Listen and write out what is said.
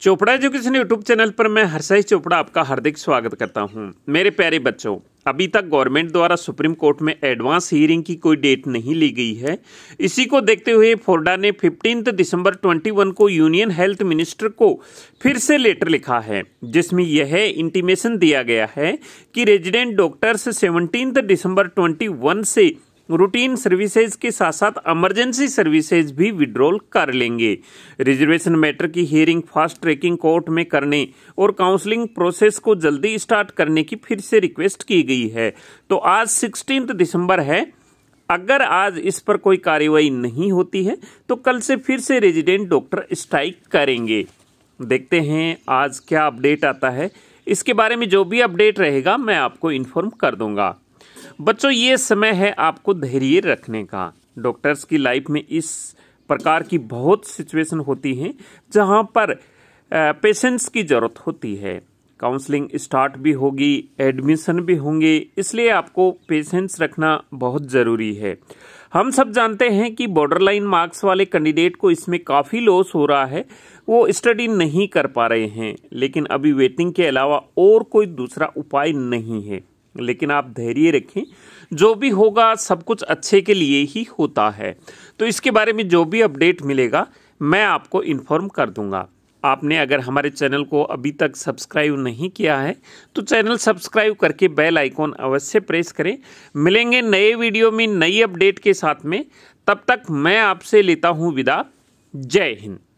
Chopra education YouTube channel पर मैं हर्षाई चोपड़ा आपका हार्दिक स्वागत करता हूं। मेरे प्यारे बच्चों अभी तक गवर्नमेंट द्वारा सुप्रीम कोर्ट में एडवांस हियरिंग की कोई डेट नहीं ली गई है इसी को देखते हुए फोर्डा ने फिफ्टीन दिसंबर 21 को यूनियन हेल्थ मिनिस्टर को फिर से लेटर लिखा है जिसमें यह इंटीमेशन दिया गया है कि रेजिडेंट डॉक्टर्स सेवनटीन दिसंबर ट्वेंटी से रूटीन सर्विसेज के साथ साथ इमरजेंसी सर्विसेज भी विड्रॉल कर लेंगे रिजर्वेशन मैटर की हियरिंग फास्ट ट्रैकिंग कोर्ट में करने और काउंसलिंग प्रोसेस को जल्दी स्टार्ट करने की फिर से रिक्वेस्ट की गई है तो आज सिक्सटीन दिसंबर है अगर आज इस पर कोई कार्रवाई नहीं होती है तो कल से फिर से रेजिडेंट डॉक्टर स्ट्राइक करेंगे देखते हैं आज क्या अपडेट आता है इसके बारे में जो भी अपडेट रहेगा मैं आपको इन्फॉर्म कर दूंगा बच्चों ये समय है आपको धैर्य रखने का डॉक्टर्स की लाइफ में इस प्रकार की बहुत सिचुएशन होती हैं जहाँ पर पेशेंट्स की ज़रूरत होती है काउंसलिंग स्टार्ट भी होगी एडमिशन भी होंगे इसलिए आपको पेशेंस रखना बहुत ज़रूरी है हम सब जानते हैं कि बॉर्डरलाइन मार्क्स वाले कैंडिडेट को इसमें काफ़ी लॉस हो रहा है वो स्टडी नहीं कर पा रहे हैं लेकिन अभी वेटिंग के अलावा और कोई दूसरा उपाय नहीं है लेकिन आप धैर्य रखें जो भी होगा सब कुछ अच्छे के लिए ही होता है तो इसके बारे में जो भी अपडेट मिलेगा मैं आपको इन्फॉर्म कर दूंगा आपने अगर हमारे चैनल को अभी तक सब्सक्राइब नहीं किया है तो चैनल सब्सक्राइब करके बेल आइकॉन अवश्य प्रेस करें मिलेंगे नए वीडियो में नई अपडेट के साथ में तब तक मैं आपसे लेता हूँ विदा जय हिंद